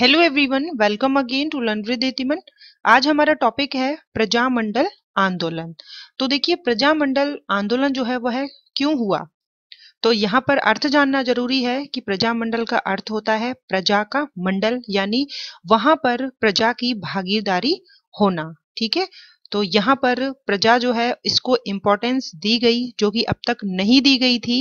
hello everyone welcome again to with एतिमन आज हमारा टॉपिक है प्रजामंडल आंदोलन तो देखिए प्रजामंडल आंदोलन जो है वह है क्यों हुआ तो यहाँ पर अर्थ जानना जरूरी है कि प्रजामंडल का अर्थ होता है प्रजा का मंडल यानी वहां पर प्रजा की भागीदारी होना ठीक है तो यहाँ पर प्रजा जो है इसको इम्पोर्टेंस दी गई जो कि अब तक नहीं दी गई थी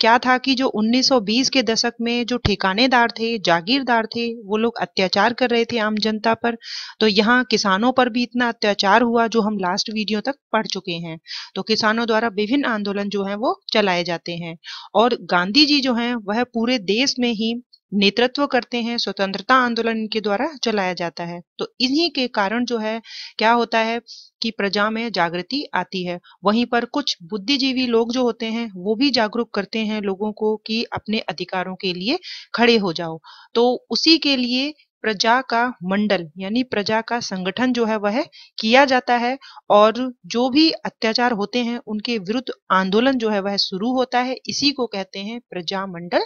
क्या था कि जो 1920 के दशक में जो ठिकानेदार थे जागीरदार थे वो लोग अत्याचार कर रहे थे आम जनता पर तो यहाँ किसानों पर भी इतना अत्याचार हुआ जो हम लास्ट वीडियो तक पढ़ चुके हैं तो किसानों द्वारा विभिन्न आंदोलन जो है वो चलाए जाते हैं और गांधी जी जो है वह पूरे देश में ही नेतृत्व करते हैं स्वतंत्रता आंदोलन के द्वारा चलाया जाता है तो इन्हीं के कारण जो है क्या होता है कि प्रजा में जागृति आती है वहीं पर कुछ बुद्धिजीवी लोग जो होते हैं वो भी जागरूक करते हैं लोगों को कि अपने अधिकारों के लिए खड़े हो जाओ तो उसी के लिए प्रजा का मंडल यानी प्रजा का संगठन जो है वह किया जाता है और जो भी अत्याचार होते हैं उनके विरुद्ध आंदोलन जो है वह शुरू होता है इसी को कहते हैं प्रजा मंडल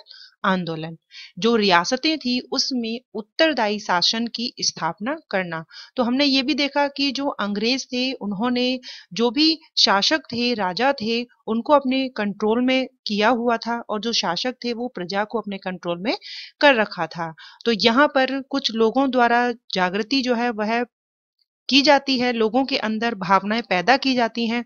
आंदोलन जो रियासतें थी उसमें उत्तरदायी शासन की स्थापना करना तो हमने ये भी देखा कि जो अंग्रेज थे उन्होंने जो भी शासक थे राजा थे उनको अपने कंट्रोल में किया हुआ था और जो शासक थे वो प्रजा को अपने कंट्रोल में कर रखा था तो यहाँ पर कुछ कुछ लोगों द्वारा जागृति जो है वह की जाती है लोगों के अंदर भावनाएं पैदा की जाती हैं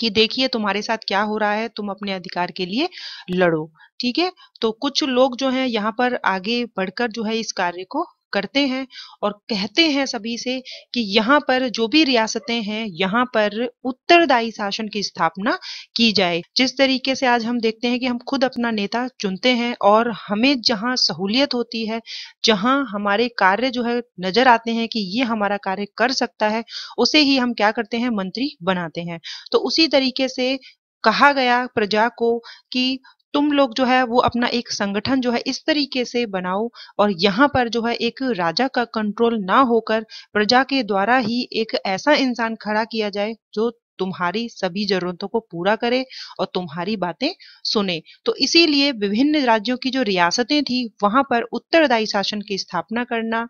कि देखिए तुम्हारे साथ क्या हो रहा है तुम अपने अधिकार के लिए लड़ो ठीक है तो कुछ लोग जो हैं यहाँ पर आगे बढ़कर जो है इस कार्य को करते हैं और कहते हैं सभी से कि यहाँ पर जो भी रियासतें हैं यहाँ पर उत्तरदायी शासन की स्थापना की जाए जिस तरीके से आज हम देखते हैं कि हम खुद अपना नेता चुनते हैं और हमें जहाँ सहूलियत होती है जहाँ हमारे कार्य जो है नजर आते हैं कि ये हमारा कार्य कर सकता है उसे ही हम क्या करते हैं मंत्री बनाते हैं तो उसी तरीके से कहा गया प्रजा को कि तुम लोग जो है वो अपना एक संगठन जो है इस तरीके से बनाओ और यहाँ पर जो है एक राजा का कंट्रोल ना होकर प्रजा के द्वारा ही एक ऐसा इंसान खड़ा किया जाए जो तुम्हारी सभी जरूरतों को पूरा करे और तुम्हारी बातें सुने तो इसीलिए विभिन्न राज्यों की जो रियासतें थी वहां पर उत्तरदायी शासन की स्थापना करना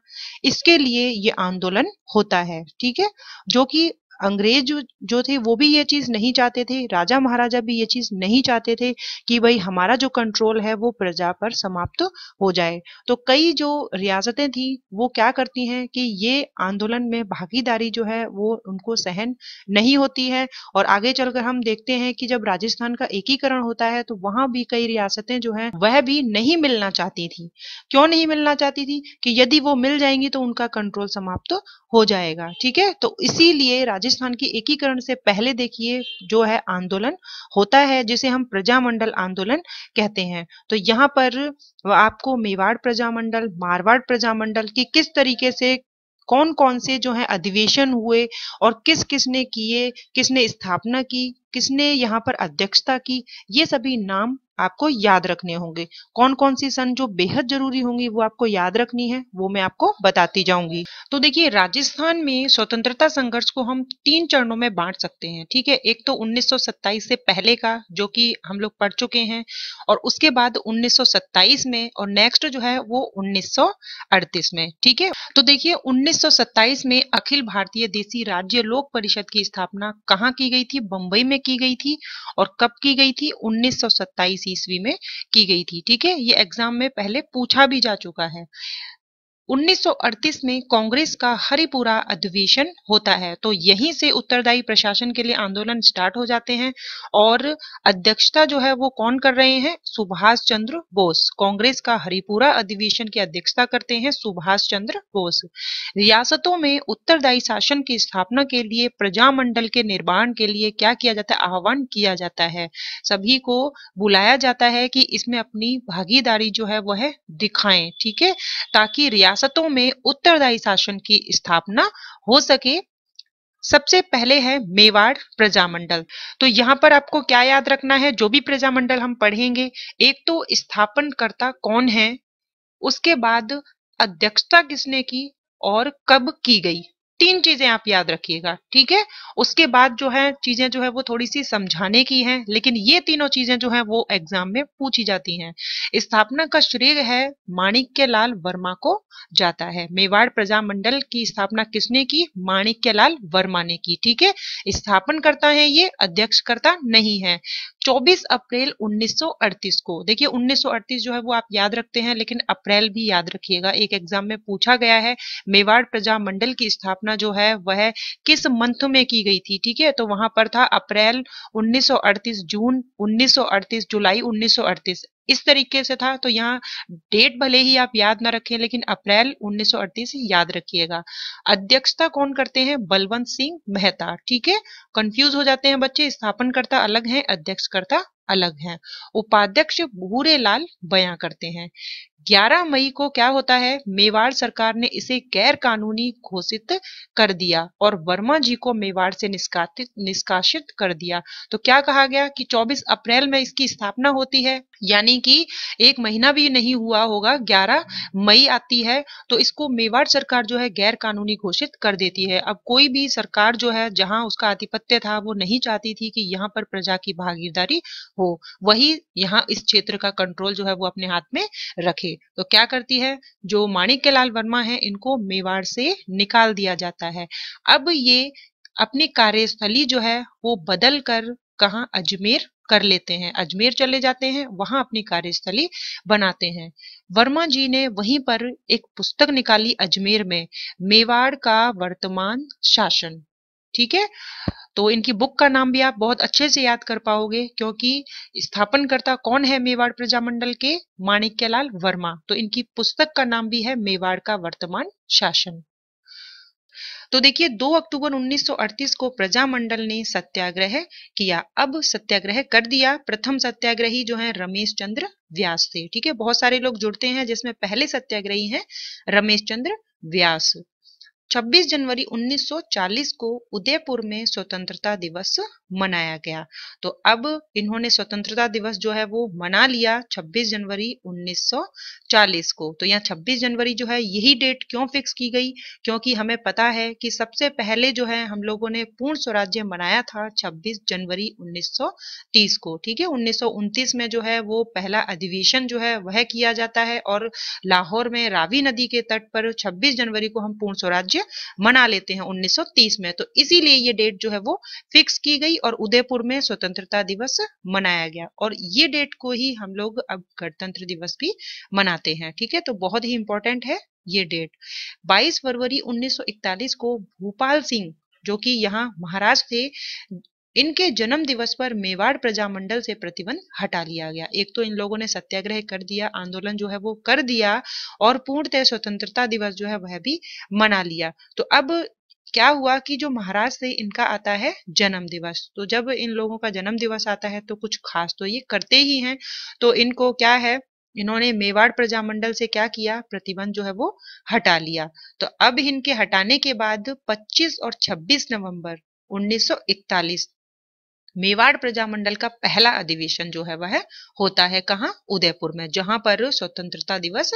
इसके लिए ये आंदोलन होता है ठीक है जो कि अंग्रेज जो थे वो भी ये चीज़ नहीं चाहते थे राजा महाराजा भी ये चीज़ नहीं चाहते थे कि भाई हमारा जो कंट्रोल है वो प्रजा पर समाप्त हो जाए तो कई जो रियासतें थी वो क्या करती हैं कि ये आंदोलन में भागीदारी जो है वो उनको सहन नहीं होती है और आगे चलकर हम देखते हैं कि जब राजस्थान का एकीकरण होता है तो वहां भी कई रियासतें जो है वह भी नहीं मिलना चाहती थी क्यों नहीं मिलना चाहती थी कि यदि वो मिल जाएंगी तो उनका कंट्रोल समाप्त हो जाएगा ठीक है तो इसीलिए राजस्थान राजस्थान के एकीकरण से पहले देखिए जो है आंदोलन होता है जिसे हम प्रजामंडल आंदोलन कहते हैं तो यहाँ पर आपको मेवाड़ प्रजामंडल मारवाड़ प्रजामंडल की किस तरीके से कौन कौन से जो है अधिवेशन हुए और किस किसने किए किसने स्थापना की किसने यहाँ पर अध्यक्षता की ये सभी नाम आपको याद रखने होंगे कौन कौन सी सन जो बेहद जरूरी होंगी वो आपको याद रखनी है वो मैं आपको बताती जाऊंगी तो देखिए राजस्थान में स्वतंत्रता संघर्ष को हम तीन चरणों में बांट सकते हैं ठीक है एक तो 1927 से पहले का जो कि हम लोग पढ़ चुके हैं और उसके बाद 1927 में और नेक्स्ट जो है वो उन्नीस में ठीक है तो देखिए उन्नीस में अखिल भारतीय देशी राज्य लोक परिषद की स्थापना कहाँ की गई थी बम्बई में की गई थी और कब की गई थी 1927 ईस्वी में की गई थी ठीक है ये एग्जाम में पहले पूछा भी जा चुका है 1938 में कांग्रेस का हरिपुरा अधिवेशन होता है तो यहीं से उत्तरदायी प्रशासन के लिए आंदोलन स्टार्ट हो जाते हैं और अध्यक्षता जो है वो कौन कर रहे हैं सुभाष चंद्र बोस कांग्रेस का हरिपुरा अधिवेशन की अध्यक्षता करते हैं सुभाष चंद्र बोस रियासतों में उत्तरदायी शासन की स्थापना के लिए प्रजामंडल के निर्माण के लिए क्या किया जाता है आह्वान किया जाता है सभी को बुलाया जाता है कि इसमें अपनी भागीदारी जो है वह दिखाएं ठीक है ताकि रिया रियासतों में उत्तरदायी शासन की स्थापना हो सके सबसे पहले है मेवाड़ प्रजामंडल तो यहाँ पर आपको क्या याद रखना है जो भी प्रजामंडल हम पढ़ेंगे एक तो स्थापनकर्ता कौन है उसके बाद अध्यक्षता किसने की और कब की गई तीन चीजें आप याद रखिएगा ठीक है उसके बाद जो है चीजें जो है वो थोड़ी सी समझाने की हैं लेकिन ये तीनों चीजें जो है वो एग्जाम में पूछी जाती हैं स्थापना का श्रेय है माणिक्य लाल वर्मा को जाता है मेवाड़ प्रजा मंडल की स्थापना किसने की माणिक्य लाल वर्मा ने की ठीक है स्थापन करता है ये अध्यक्ष करता नहीं है 24 अप्रैल 1938 को देखिए 1938 जो है वो आप याद रखते हैं लेकिन अप्रैल भी याद रखिएगा एक एग्जाम में पूछा गया है मेवाड़ प्रजा मंडल की स्थापना जो है वह किस मंथ में की गई थी ठीक है तो वहां पर था अप्रैल 1938 जून 1938 जुलाई 1938 इस तरीके से था तो यहाँ डेट भले ही आप याद ना रखें लेकिन अप्रैल 1938 याद रखिएगा अध्यक्षता कौन करते हैं बलवंत सिंह मेहता ठीक है कंफ्यूज हो जाते हैं बच्चे स्थापन करता अलग है अध्यक्षकर्ता अलग हैं उपाध्यक्ष भूरे लाल बयां करते हैं 11 मई को क्या होता है मेवाड़ सरकार ने इसे गैर कानूनी घोषित कर दिया और वर्मा जी को मेवाड़ से निष्कासित निष्कासित कर दिया तो क्या कहा गया कि 24 अप्रैल में इसकी स्थापना होती है यानी कि एक महीना भी नहीं हुआ होगा 11 मई आती है तो इसको मेवाड़ सरकार जो है गैर कानूनी घोषित कर देती है अब कोई भी सरकार जो है जहां उसका आधिपत्य था वो नहीं चाहती थी कि यहाँ पर प्रजा की भागीदारी हो वही यहाँ इस क्षेत्र का कंट्रोल जो है वो अपने हाथ में रखे तो क्या करती है जो माणिक्य लाल वर्मा है इनको मेवाड़ से निकाल दिया जाता है अब ये अपनी कार्यस्थली जो है वो बदल कर कहा अजमेर कर लेते हैं अजमेर चले जाते हैं वहां अपनी कार्यस्थली बनाते हैं वर्मा जी ने वहीं पर एक पुस्तक निकाली अजमेर में मेवाड़ का वर्तमान शासन ठीक है तो इनकी बुक का नाम भी आप बहुत अच्छे से याद कर पाओगे क्योंकि स्थापनकर्ता कौन है मेवाड़ प्रजामंडल के माणिक्यलाल वर्मा तो इनकी पुस्तक का नाम भी है मेवाड़ का वर्तमान शासन तो देखिए 2 अक्टूबर 1938 को प्रजामंडल ने सत्याग्रह किया अब सत्याग्रह कर दिया प्रथम सत्याग्रही जो है रमेश चंद्र व्यास थे ठीक है बहुत सारे लोग जुड़ते हैं जिसमें पहले सत्याग्रही हैं रमेश चंद्र व्यास 26 जनवरी 1940 को उदयपुर में स्वतंत्रता दिवस मनाया गया तो अब इन्होंने स्वतंत्रता दिवस जो है वो मना लिया 26 जनवरी 1940 को तो यहाँ 26 जनवरी जो है यही डेट क्यों फिक्स की गई क्योंकि हमें पता है कि सबसे पहले जो है हम लोगों ने पूर्ण स्वराज्य मनाया था 26 जनवरी 1930 को ठीक है उन्नीस में जो है वो पहला अधिवेशन जो है वह किया जाता है और लाहौर में रावी नदी के तट पर छब्बीस जनवरी को हम पूर्ण स्वराज्य राज्य मना लेते हैं 1930 में तो इसीलिए ये डेट जो है वो फिक्स की गई और उदयपुर में स्वतंत्रता दिवस मनाया गया और ये डेट को ही हम लोग अब गणतंत्र दिवस भी मनाते हैं ठीक है तो बहुत ही इंपॉर्टेंट है ये डेट 22 फरवरी 1941 को भोपाल सिंह जो कि यहाँ महाराज थे इनके जन्म दिवस पर मेवाड़ प्रजामंडल से प्रतिबंध हटा लिया गया एक तो इन लोगों ने सत्याग्रह कर दिया आंदोलन जो है वो कर दिया और पूर्णतः स्वतंत्रता दिवस जो है वह भी मना लिया तो अब क्या हुआ कि जो महाराज थे इनका आता है जन्म दिवस तो जब इन लोगों का जन्म दिवस आता है तो कुछ खास तो ये करते ही हैं तो इनको क्या है इन्होंने मेवाड़ प्रजामंडल से क्या किया प्रतिबंध जो है वो हटा लिया तो अब इनके हटाने के बाद 25 और 26 नवंबर 1941 मेवाड़ प्रजामंडल का पहला अधिवेशन जो है वह होता है कहाँ उदयपुर में जहां पर स्वतंत्रता दिवस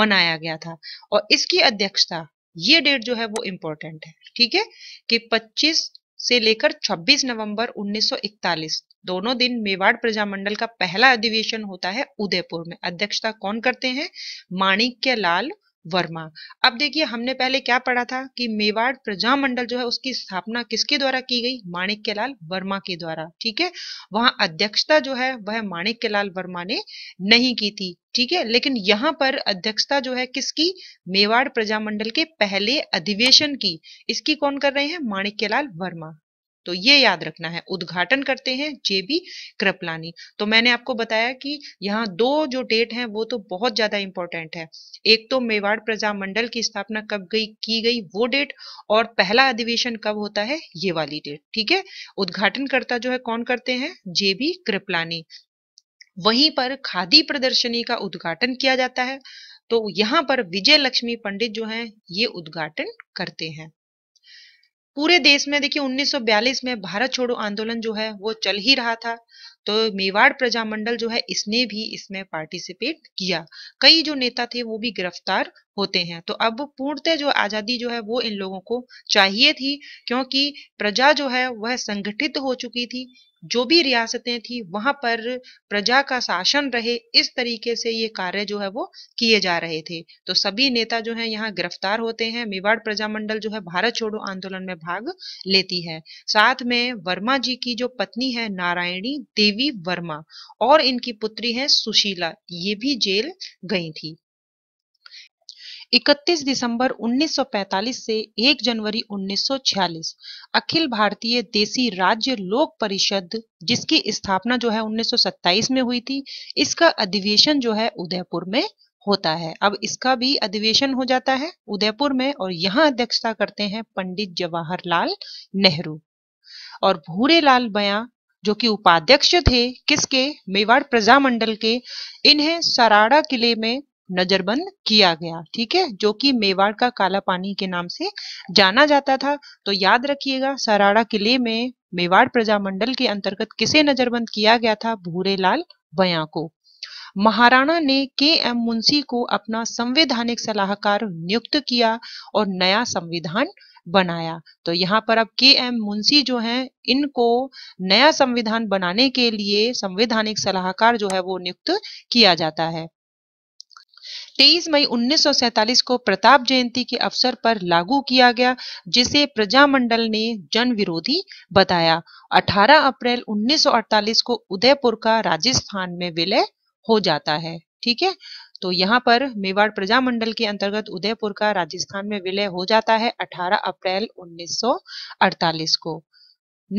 मनाया गया था और इसकी अध्यक्षता ये डेट जो है वो इम्पोर्टेंट है ठीक है कि 25 से लेकर 26 नवंबर 1941 दोनों दिन मेवाड़ प्रजामंडल का पहला अधिवेशन होता है उदयपुर में अध्यक्षता कौन करते हैं माणिक्य लाल वर्मा अब देखिए हमने पहले क्या पढ़ा था कि मेवाड़ प्रजा मंडल जो है उसकी स्थापना किसके द्वारा की गई माणिक्यलाल लाल वर्मा के द्वारा ठीक है वहां अध्यक्षता जो है वह माणिक्यलाल लाल वर्मा ने नहीं की थी ठीक है लेकिन यहाँ पर अध्यक्षता जो है किसकी मेवाड़ प्रजामंडल के पहले अधिवेशन की इसकी कौन कर रहे हैं माणिक्यलाल वर्मा तो ये याद रखना है उद्घाटन करते हैं जेबी कृपलानी तो मैंने आपको बताया कि यहाँ दो जो डेट हैं वो तो बहुत ज्यादा इंपॉर्टेंट है एक तो मेवाड़ प्रजा मंडल की स्थापना कब गई की गई वो डेट और पहला अधिवेशन कब होता है ये वाली डेट ठीक है उद्घाटन करता जो है कौन करते हैं जेबी कृपलानी वहीं पर खादी प्रदर्शनी का उद्घाटन किया जाता है तो यहाँ पर विजय लक्ष्मी पंडित जो हैं ये उद्घाटन करते हैं पूरे देश में देखिए 1942 में भारत छोड़ो आंदोलन जो है वो चल ही रहा था तो मेवाड़ प्रजामंडल जो है इसने भी इसमें पार्टिसिपेट किया कई जो नेता थे वो भी गिरफ्तार होते हैं तो अब पूर्णतः जो आजादी जो है वो इन लोगों को चाहिए थी क्योंकि प्रजा जो है वह संगठित हो चुकी थी जो भी रियासतें थी वहां पर प्रजा का शासन रहे इस तरीके से ये कार्य जो है वो किए जा रहे थे तो सभी नेता जो है यहाँ गिरफ्तार होते हैं मेवाड़ प्रजामंडल जो है भारत छोड़ो आंदोलन में भाग लेती है साथ में वर्मा जी की जो पत्नी है नारायणी देवी वर्मा और इनकी पुत्री है सुशीला ये भी जेल गई थी 31 दिसंबर 1945 से 1 जनवरी 1946 अखिल भारतीय देसी राज्य लोक परिषद जिसकी स्थापना जो है 1927 में हुई थी इसका अधिवेशन जो है उदयपुर में होता है अब इसका भी अधिवेशन हो जाता है उदयपुर में और यहाँ अध्यक्षता करते हैं पंडित जवाहरलाल नेहरू और भूरे लाल बया जो कि उपाध्यक्ष थे किसके मेवाड़ प्रजा मंडल के इन्हें सराड़ा किले में नजरबंद किया गया ठीक है जो कि मेवाड़ का काला पानी के नाम से जाना जाता था तो याद रखिएगा सराड़ा किले में मेवाड़ प्रजामंडल के अंतर्गत किसे नजरबंद किया गया था भूरेलाल बया को महाराणा ने के एम मुंशी को अपना संवैधानिक सलाहकार नियुक्त किया और नया संविधान बनाया तो यहाँ पर अब के एम मुंशी जो हैं इनको नया संविधान बनाने के लिए संवैधानिक सलाहकार जो है वो नियुक्त किया जाता है 23 मई 1947 को प्रताप जयंती के अवसर पर लागू किया गया जिसे प्रजामंडल ने जन विरोधी बताया 18 अप्रैल 1948 को उदयपुर का राजस्थान में विलय हो जाता है ठीक है तो यहाँ पर मेवाड़ प्रजामंडल के अंतर्गत उदयपुर का राजस्थान में विलय हो जाता है 18 अप्रैल 1948 को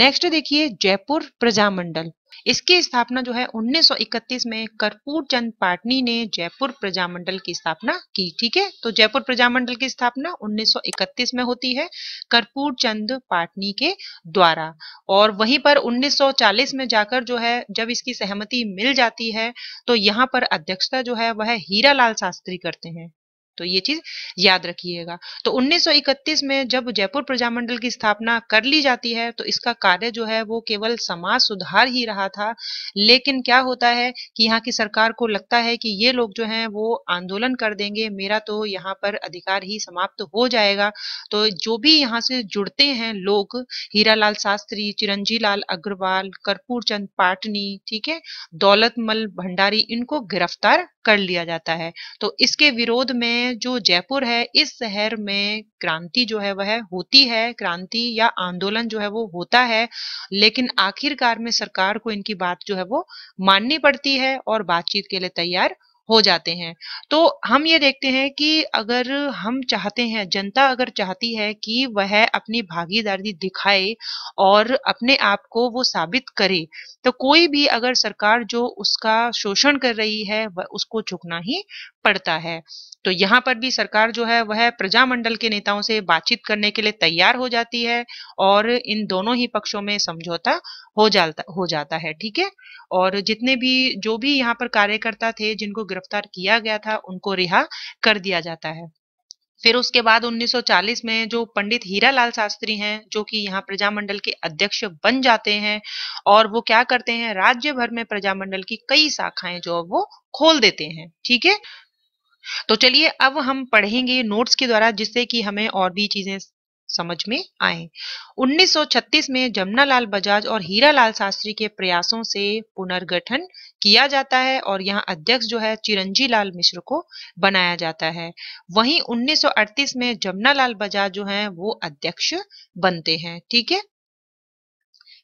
नेक्स्ट देखिए जयपुर प्रजामंडल इसकी स्थापना जो है 1931 में कर्पूर चंद पाटनी ने जयपुर प्रजामंडल की स्थापना की ठीक है तो जयपुर प्रजामंडल की स्थापना 1931 में होती है कर्पूर चंद पाटनी के द्वारा और वहीं पर 1940 में जाकर जो है जब इसकी सहमति मिल जाती है तो यहाँ पर अध्यक्षता जो है वह लाल शास्त्री करते हैं तो ये चीज याद रखिएगा तो 1931 में जब जयपुर प्रजामंडल की स्थापना कर ली जाती है तो इसका कार्य जो है वो केवल समाज सुधार ही रहा था लेकिन क्या होता है कि यहाँ की सरकार को लगता है कि ये लोग जो है वो आंदोलन कर देंगे मेरा तो यहाँ पर अधिकार ही समाप्त हो जाएगा तो जो भी यहाँ से जुड़ते हैं लोग हीरालाल शास्त्री चिरंजी लाल अग्रवाल कर्पूर चंद पाटनी ठीक है दौलतमल भंडारी इनको गिरफ्तार कर लिया जाता है तो इसके विरोध में जो जयपुर है इस शहर में क्रांति जो है वह होती है क्रांति या आंदोलन जो है वो होता है लेकिन आखिरकार में सरकार को इनकी बात जो है वो माननी पड़ती है और बातचीत के लिए तैयार हो जाते हैं तो हम ये देखते हैं कि अगर हम चाहते हैं जनता अगर चाहती है कि वह अपनी भागीदारी दिखाए और अपने आप को वो साबित करे तो कोई भी अगर सरकार जो उसका शोषण कर रही है वह उसको झुकना ही पड़ता है तो यहाँ पर भी सरकार जो है वह प्रजामंडल के नेताओं से बातचीत करने के लिए तैयार हो जाती है और इन दोनों ही पक्षों में समझौता हो जाता हो जाता है ठीक है और जितने भी जो भी यहाँ पर कार्यकर्ता थे जिनको गिरफ्तार किया गया था उनको रिहा कर दिया जाता है फिर उसके बाद 1940 में जो पंडित हीरालाल शास्त्री हैं जो कि यहाँ प्रजामंडल के अध्यक्ष बन जाते हैं और वो क्या करते हैं राज्य भर में प्रजामंडल की कई शाखाएं जो वो खोल देते हैं ठीक है तो चलिए अब हम पढ़ेंगे नोट्स के द्वारा जिससे कि हमें और भी चीजें समझ में आए 1936 में जमुनालाल बजाज और हीरालाल शास्त्री के प्रयासों से पुनर्गठन किया जाता है और यहाँ अध्यक्ष जो है चिरंजी लाल मिश्र को बनाया जाता है वहीं 1938 में जमुनालाल बजाज जो हैं वो अध्यक्ष बनते हैं ठीक है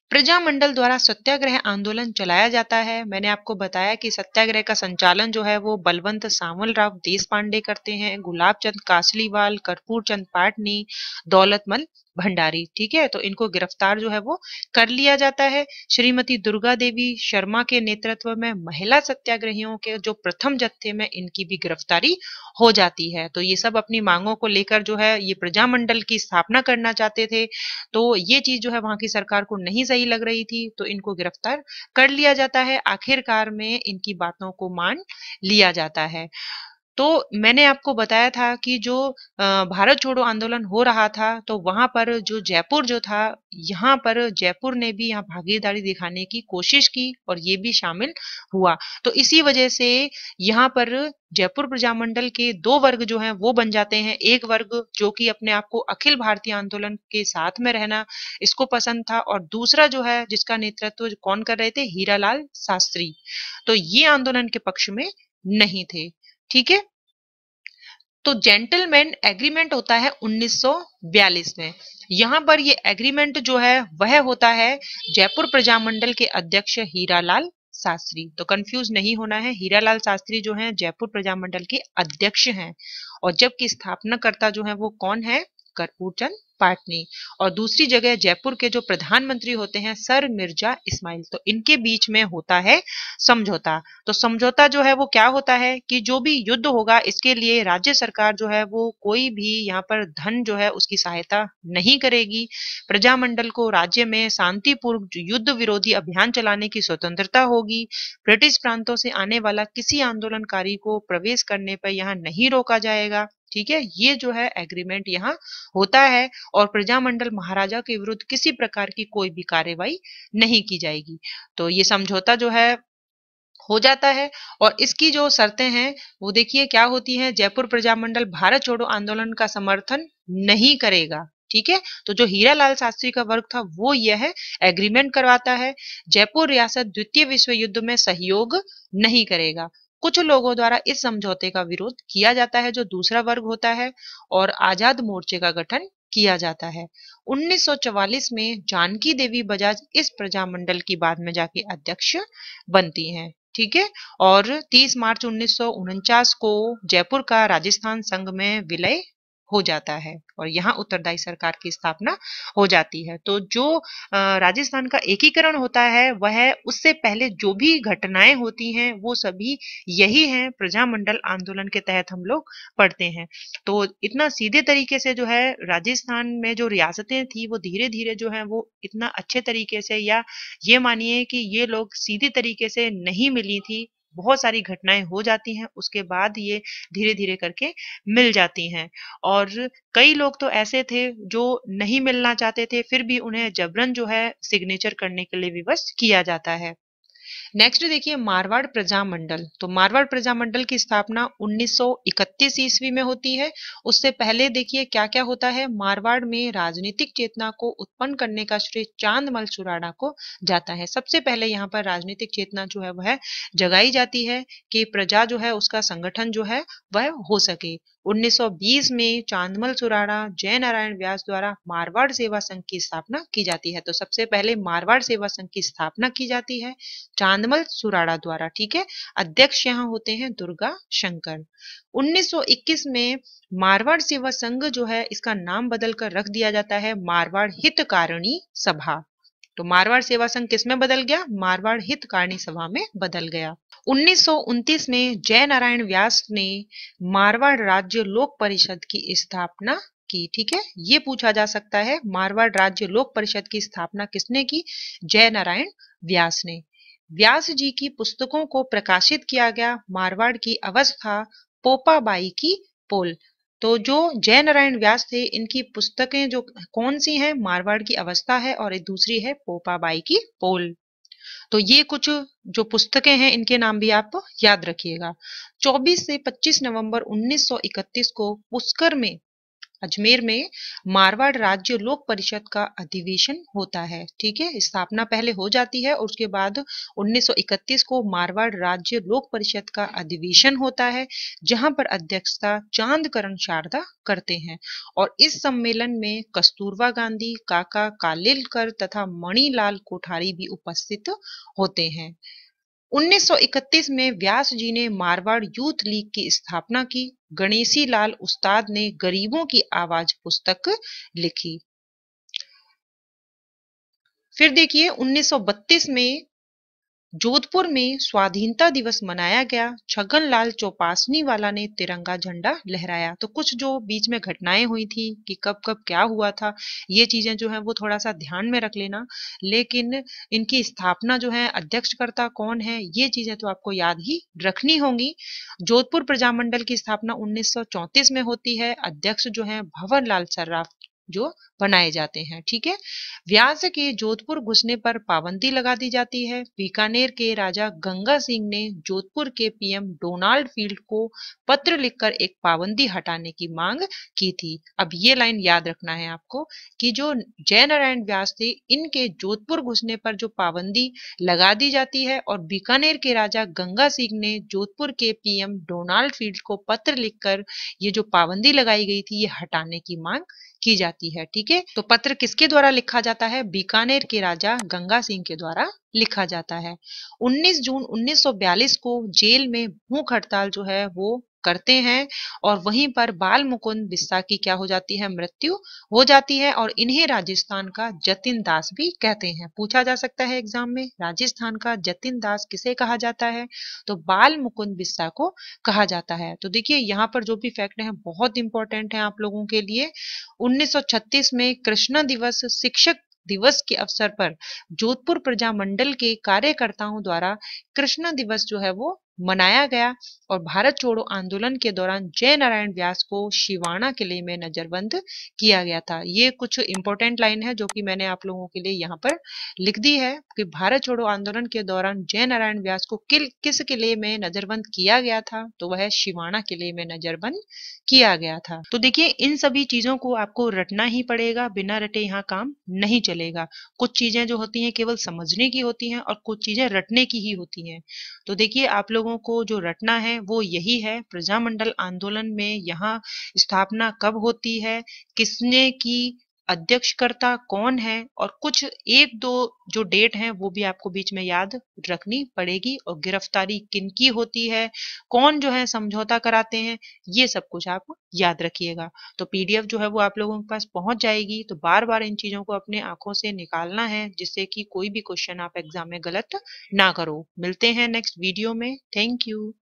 प्रजामंडल द्वारा सत्याग्रह आंदोलन चलाया जाता है मैंने आपको बताया कि सत्याग्रह का संचालन जो है वो बलवंत सावल राव देश पांडे करते हैं गुलाब चंद कासलीवाल कर्पूर चंद पाटनी दौलतमल भंडारी ठीक है तो इनको गिरफ्तार जो है वो कर लिया जाता है श्रीमती दुर्गा देवी शर्मा के नेतृत्व में महिला सत्याग्रहियों के जो प्रथम जत्थे में इनकी भी गिरफ्तारी हो जाती है तो ये सब अपनी मांगों को लेकर जो है ये प्रजामंडल की स्थापना करना चाहते थे तो ये चीज जो है वहां की सरकार को नहीं सही सही लग रही थी तो इनको गिरफ्तार कर लिया जाता है आखिरकार में इनकी बातों को मान लिया जाता है तो मैंने आपको बताया था कि जो भारत छोड़ो आंदोलन हो रहा था तो वहां पर जो जयपुर जो था यहाँ पर जयपुर ने भी यहाँ भागीदारी दिखाने की कोशिश की और ये भी शामिल हुआ तो इसी वजह से यहाँ पर जयपुर प्रजामंडल के दो वर्ग जो हैं वो बन जाते हैं एक वर्ग जो कि अपने आप को अखिल भारतीय आंदोलन के साथ में रहना इसको पसंद था और दूसरा जो है जिसका नेतृत्व कौन कर रहे थे हीरालाल शास्त्री तो ये आंदोलन के पक्ष में नहीं थे ठीक है तो जेंटलमैन एग्रीमेंट होता है 1942 में यहां पर ये एग्रीमेंट जो है वह होता है जयपुर प्रजामंडल के अध्यक्ष हीरालाल शास्त्री तो कंफ्यूज नहीं होना है हीरालाल शास्त्री जो है जयपुर प्रजामंडल के अध्यक्ष हैं और जबकि स्थापना करता जो है वो कौन है करपूरचंद पाटनी और दूसरी जगह जयपुर के जो प्रधानमंत्री होते हैं सर मिर्जा इस्माइल तो इनके बीच में होता है समझौता तो समझौता जो है वो क्या होता है कि जो भी युद्ध होगा इसके लिए राज्य सरकार जो है वो कोई भी यहाँ पर धन जो है उसकी सहायता नहीं करेगी प्रजामंडल को राज्य में शांतिपूर्व युद्ध विरोधी अभियान चलाने की स्वतंत्रता होगी ब्रिटिश प्रांतों से आने वाला किसी आंदोलनकारी को प्रवेश करने पर यहाँ नहीं रोका जाएगा ठीक है ये जो है एग्रीमेंट यहाँ होता है और प्रजामंडल महाराजा के विरुद्ध किसी प्रकार की कोई भी कार्यवाही नहीं की जाएगी तो ये समझौता जो है हो जाता है और इसकी जो शर्तें हैं वो देखिए क्या होती हैं जयपुर प्रजामंडल भारत छोड़ो आंदोलन का समर्थन नहीं करेगा ठीक है तो जो हीरालाल शास्त्री का वर्ग था वो यह एग्रीमेंट करवाता है जयपुर रियासत द्वितीय विश्व युद्ध में सहयोग नहीं करेगा कुछ लोगों द्वारा इस समझौते का विरोध किया जाता है जो दूसरा वर्ग होता है और आजाद मोर्चे का गठन किया जाता है 1944 में जानकी देवी बजाज इस प्रजामंडल की बाद में जाके अध्यक्ष बनती हैं ठीक है और 30 मार्च उन्नीस को जयपुर का राजस्थान संघ में विलय हो जाता है और यहाँ उत्तरदायी सरकार की स्थापना हो जाती है तो जो राजस्थान का एकीकरण होता है वह उससे पहले जो भी घटनाएं होती हैं वो सभी यही हैं प्रजामंडल आंदोलन के तहत हम लोग पढ़ते हैं तो इतना सीधे तरीके से जो है राजस्थान में जो रियासतें थी वो धीरे धीरे जो है वो इतना अच्छे तरीके से या ये मानिए कि ये लोग सीधे तरीके से नहीं मिली थी बहुत सारी घटनाएं हो जाती हैं उसके बाद ये धीरे धीरे करके मिल जाती हैं और कई लोग तो ऐसे थे जो नहीं मिलना चाहते थे फिर भी उन्हें जबरन जो है सिग्नेचर करने के लिए विवश किया जाता है नेक्स्ट देखिए मारवाड़ प्रजामंडल तो मारवाड़ प्रजामंडल की स्थापना 1931 ईस्वी में होती है उससे पहले देखिए क्या क्या होता है मारवाड़ में राजनीतिक चेतना को उत्पन्न करने का श्रेय चांदमल चुराड़ा को जाता है सबसे पहले यहाँ पर राजनीतिक चेतना जो है वह जगाई जाती है कि प्रजा जो है उसका संगठन जो है वह हो सके 1920 में चांदमल सुराड़ा जय नारायण व्यास द्वारा मारवाड़ सेवा संघ की स्थापना की जाती है तो सबसे पहले मारवाड़ सेवा संघ की स्थापना की जाती है चांदमल सुराड़ा द्वारा ठीक है अध्यक्ष यहाँ होते हैं दुर्गा शंकर 1921 में मारवाड़ सेवा संघ जो है इसका नाम बदलकर रख दिया जाता है मारवाड़ हितकारिणी सभा तो मारवाड़ सेवा संघ किसमें बदल गया मारवाड़ हितकारिणी सभा में बदल गया उन्नीस में जय नारायण व्यास ने मारवाड़ राज्य लोक परिषद की स्थापना की ठीक है ये पूछा जा सकता है मारवाड़ राज्य लोक परिषद की स्थापना किसने की जय नारायण व्यास ने व्यास जी की पुस्तकों को प्रकाशित किया गया मारवाड़ की अवस्था पोपाबाई की पोल तो जो जय नारायण व्यास थे इनकी पुस्तकें जो कौन सी हैं मारवाड़ की अवस्था है और एक दूसरी है पोपाबाई की पोल तो ये कुछ जो पुस्तकें हैं इनके नाम भी आप याद रखिएगा 24 से 25 नवंबर 1931 को पुष्कर में अजमेर में मारवाड़ राज्य लोक परिषद का अधिवेशन होता है ठीक है स्थापना पहले हो जाती है और उसके बाद 1931 को मारवाड़ राज्य लोक परिषद का अधिवेशन होता है जहां पर अध्यक्षता चांद करण शारदा करते हैं और इस सम्मेलन में कस्तूरबा गांधी काका कालिलकर तथा मणिलाल कोठारी भी उपस्थित होते हैं 1931 में व्यास जी ने मारवाड़ यूथ लीग की स्थापना की गणेशी लाल उस्ताद ने गरीबों की आवाज पुस्तक लिखी फिर देखिए 1932 में जोधपुर में स्वाधीनता दिवस मनाया गया छगन लाल चौपासनी वाला ने तिरंगा झंडा लहराया तो कुछ जो बीच में घटनाएं हुई थी कि कब कब क्या हुआ था ये चीजें जो है वो थोड़ा सा ध्यान में रख लेना लेकिन इनकी स्थापना जो है अध्यक्षकर्ता कौन है ये चीजें तो आपको याद ही रखनी होंगी जोधपुर प्रजामंडल की स्थापना उन्नीस में होती है अध्यक्ष जो है भवन लाल सर्राफ जो बनाए जाते हैं ठीक है व्यास के जोधपुर घुसने पर पाबंदी लगा दी जाती है बीकानेर के राजा गंगा सिंह ने जोधपुर के पीएम डोनाल्ड फील्ड को पत्र लिखकर एक पाबंदी हटाने की मांग की थी अब ये लाइन याद रखना है आपको कि जो जय नारायण व्यास थे इनके जोधपुर घुसने पर जो पाबंदी लगा दी जाती है और बीकानेर के राजा गंगा सिंह ने जोधपुर के पीएम डोनाल्ड फील्ड को पत्र लिखकर ये जो पाबंदी लगाई गई थी ये हटाने की मांग की जाती है ठीक है तो पत्र किसके द्वारा लिखा जाता है बीकानेर के राजा गंगा सिंह के द्वारा लिखा जाता है 19 जून 1942 को जेल में भूख हड़ताल जो है वो करते हैं और वहीं पर बाल मुकुंद बिस्सा की क्या हो जाती है मृत्यु हो जाती है और इन्हें राजस्थान का जतिन दास भी कहते हैं पूछा जा सकता है एग्जाम में राजस्थान का जतिन दास किसे कहा जाता है तो बाल मुकुंद बिस्सा को कहा जाता है तो देखिए यहाँ पर जो भी फैक्ट है बहुत इंपॉर्टेंट है आप लोगों के लिए उन्नीस में कृष्णा दिवस शिक्षक दिवस के अवसर पर जोधपुर प्रजा मंडल के कार्यकर्ताओं द्वारा कृष्ण दिवस जो है वो मनाया गया और भारत छोड़ो आंदोलन के दौरान जय नारायण व्यास को शिवाना किले में नजरबंद किया गया था ये कुछ इंपॉर्टेंट लाइन है जो कि मैंने आप लोगों के लिए यहाँ पर लिख दी है कि भारत छोड़ो आंदोलन के दौरान जय नारायण व्यास को किल किस किले में नजरबंद किया गया था तो वह शिवाना किले में नजरबंद किया गया था तो देखिये इन सभी चीजों को आपको रटना ही पड़ेगा बिना रटे यहाँ काम नहीं चलेगा कुछ चीजें जो होती है केवल समझने की होती है और कुछ चीजें रटने की ही होती है तो देखिए आप लोग लोगों को जो रटना है वो यही है प्रजामंडल आंदोलन में यहाँ स्थापना कब होती है किसने की अध्यक्षकर्ता कौन है और कुछ एक दो जो डेट है वो भी आपको बीच में याद रखनी पड़ेगी और गिरफ्तारी किनकी होती है कौन जो है समझौता कराते हैं ये सब कुछ आप याद रखिएगा तो पीडीएफ जो है वो आप लोगों के पास पहुंच जाएगी तो बार बार इन चीजों को अपने आंखों से निकालना है जिससे कि कोई भी क्वेश्चन आप एग्जाम में गलत ना करो मिलते हैं नेक्स्ट वीडियो में थैंक यू